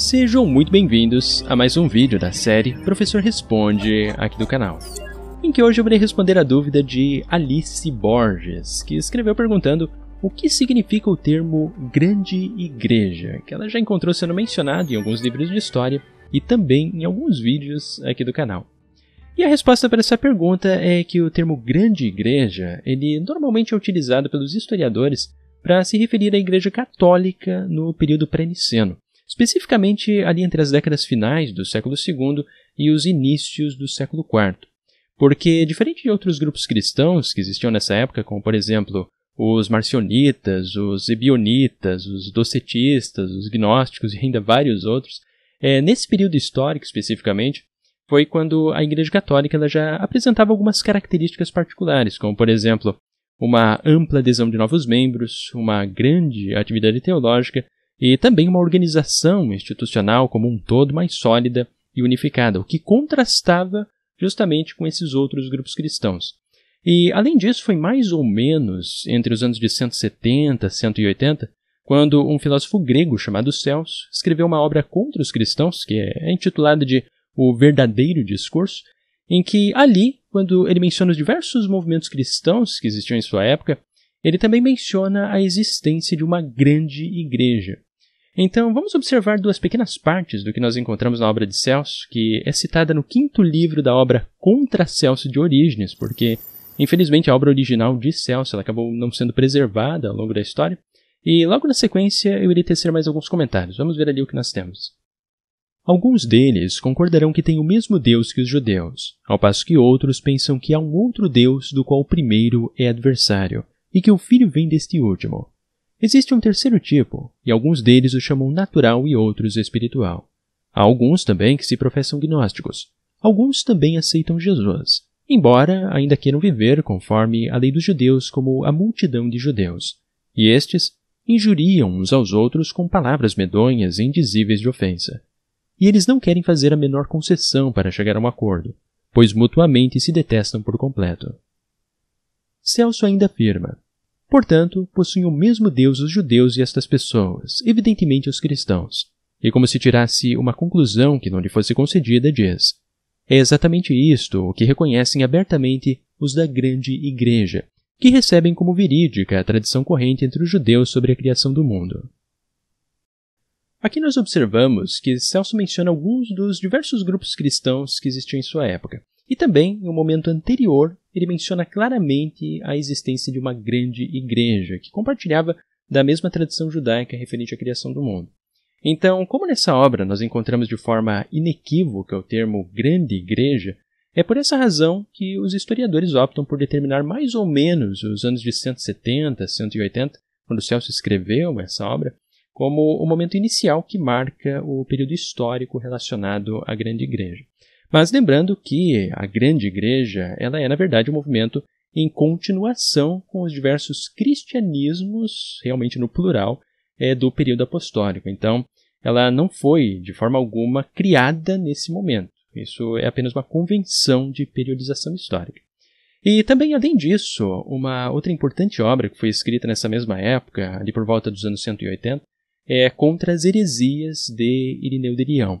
Sejam muito bem-vindos a mais um vídeo da série Professor Responde aqui do canal, em que hoje eu irei responder a dúvida de Alice Borges, que escreveu perguntando o que significa o termo Grande Igreja, que ela já encontrou sendo mencionado em alguns livros de história e também em alguns vídeos aqui do canal. E a resposta para essa pergunta é que o termo Grande Igreja, ele normalmente é utilizado pelos historiadores para se referir à Igreja Católica no período pré-niceno, especificamente ali entre as décadas finais do século II e os inícios do século IV. Porque, diferente de outros grupos cristãos que existiam nessa época, como por exemplo os marcionitas, os ebionitas, os docetistas, os gnósticos e ainda vários outros, é, nesse período histórico especificamente, foi quando a Igreja Católica ela já apresentava algumas características particulares, como por exemplo uma ampla adesão de novos membros, uma grande atividade teológica e também uma organização institucional como um todo mais sólida e unificada, o que contrastava justamente com esses outros grupos cristãos. E, além disso, foi mais ou menos entre os anos de 170 e 180 quando um filósofo grego chamado Celso escreveu uma obra contra os cristãos, que é, é intitulada de O Verdadeiro Discurso, em que ali, quando ele menciona os diversos movimentos cristãos que existiam em sua época, ele também menciona a existência de uma grande igreja, então, vamos observar duas pequenas partes do que nós encontramos na obra de Celso, que é citada no quinto livro da obra Contra Celso de Orígenes, porque, infelizmente, a obra original de Celso acabou não sendo preservada ao longo da história. E logo na sequência eu irei tecer mais alguns comentários. Vamos ver ali o que nós temos. Alguns deles concordarão que tem o mesmo Deus que os judeus, ao passo que outros pensam que há um outro Deus do qual o primeiro é adversário, e que o filho vem deste último. Existe um terceiro tipo, e alguns deles o chamam natural e outros espiritual. Há alguns também que se professam gnósticos. Alguns também aceitam Jesus, embora ainda queiram viver conforme a lei dos judeus como a multidão de judeus. E estes injuriam uns aos outros com palavras medonhas e indizíveis de ofensa. E eles não querem fazer a menor concessão para chegar a um acordo, pois mutuamente se detestam por completo. Celso ainda afirma Portanto, possuem o mesmo Deus os judeus e estas pessoas, evidentemente os cristãos. E como se tirasse uma conclusão que não lhe fosse concedida, diz: É exatamente isto o que reconhecem abertamente os da grande igreja, que recebem como verídica a tradição corrente entre os judeus sobre a criação do mundo. Aqui nós observamos que Celso menciona alguns dos diversos grupos cristãos que existiam em sua época, e também, em um momento anterior, ele menciona claramente a existência de uma grande igreja, que compartilhava da mesma tradição judaica referente à criação do mundo. Então, como nessa obra nós encontramos de forma inequívoca o termo grande igreja, é por essa razão que os historiadores optam por determinar mais ou menos os anos de 170, 180, quando Celso escreveu essa obra, como o momento inicial que marca o período histórico relacionado à Grande Igreja. Mas lembrando que a grande igreja, ela é na verdade um movimento em continuação com os diversos cristianismos, realmente no plural, é, do período apostólico. Então, ela não foi, de forma alguma, criada nesse momento. Isso é apenas uma convenção de periodização histórica. E também, além disso, uma outra importante obra que foi escrita nessa mesma época, ali por volta dos anos 180, é Contra as Heresias de Irineu de Lyon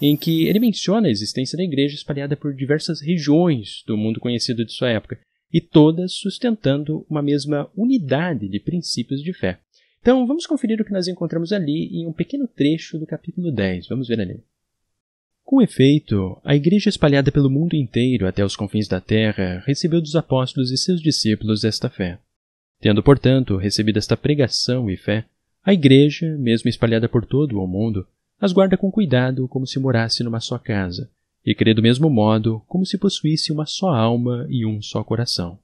em que ele menciona a existência da igreja espalhada por diversas regiões do mundo conhecido de sua época, e todas sustentando uma mesma unidade de princípios de fé. Então vamos conferir o que nós encontramos ali em um pequeno trecho do capítulo 10. Vamos ver ali. Com efeito, a igreja espalhada pelo mundo inteiro até os confins da terra recebeu dos apóstolos e seus discípulos esta fé. Tendo, portanto, recebido esta pregação e fé, a igreja, mesmo espalhada por todo o mundo, as guarda com cuidado como se morasse numa só casa, e crê do mesmo modo como se possuísse uma só alma e um só coração.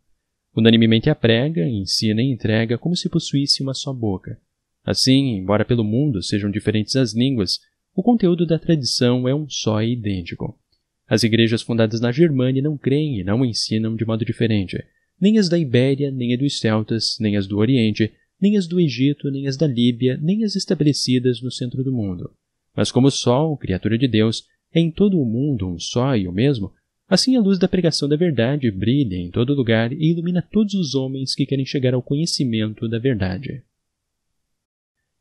Unanimemente prega, ensina e entrega como se possuísse uma só boca. Assim, embora pelo mundo sejam diferentes as línguas, o conteúdo da tradição é um só e idêntico. As igrejas fundadas na Germânia não creem e não ensinam de modo diferente, nem as da Ibéria, nem as dos celtas, nem as do Oriente, nem as do Egito, nem as da Líbia, nem as estabelecidas no centro do mundo. Mas como o Sol, criatura de Deus, é em todo o mundo um só e o mesmo, assim a luz da pregação da verdade brilha em todo lugar e ilumina todos os homens que querem chegar ao conhecimento da verdade.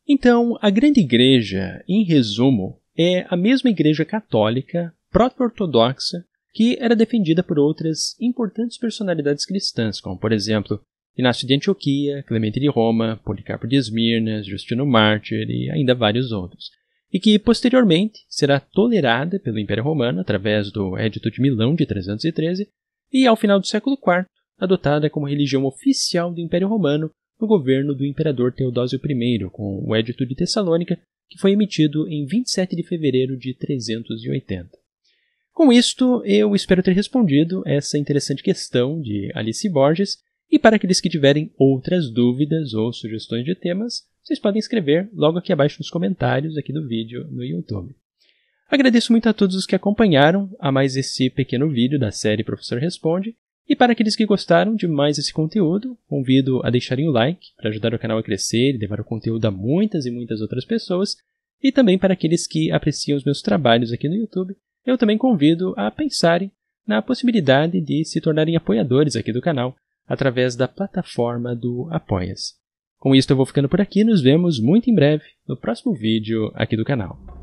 Então, a grande igreja, em resumo, é a mesma igreja católica, proto-ortodoxa, que era defendida por outras importantes personalidades cristãs, como, por exemplo, Inácio de Antioquia, Clemente de Roma, Policarpo de Esmirna, Justino Mártir e ainda vários outros e que posteriormente será tolerada pelo Império Romano através do Edito de Milão de 313 e, ao final do século IV, adotada como religião oficial do Império Romano no governo do Imperador Teodósio I, com o Edito de Tessalônica, que foi emitido em 27 de fevereiro de 380. Com isto, eu espero ter respondido essa interessante questão de Alice Borges, e para aqueles que tiverem outras dúvidas ou sugestões de temas, vocês podem escrever logo aqui abaixo nos comentários aqui do vídeo no YouTube. Agradeço muito a todos os que acompanharam a mais esse pequeno vídeo da série Professor Responde. E para aqueles que gostaram de mais esse conteúdo, convido a deixarem o like para ajudar o canal a crescer e levar o conteúdo a muitas e muitas outras pessoas. E também para aqueles que apreciam os meus trabalhos aqui no YouTube, eu também convido a pensarem na possibilidade de se tornarem apoiadores aqui do canal através da plataforma do Apoia-se. Com isso eu vou ficando por aqui, nos vemos muito em breve no próximo vídeo aqui do canal.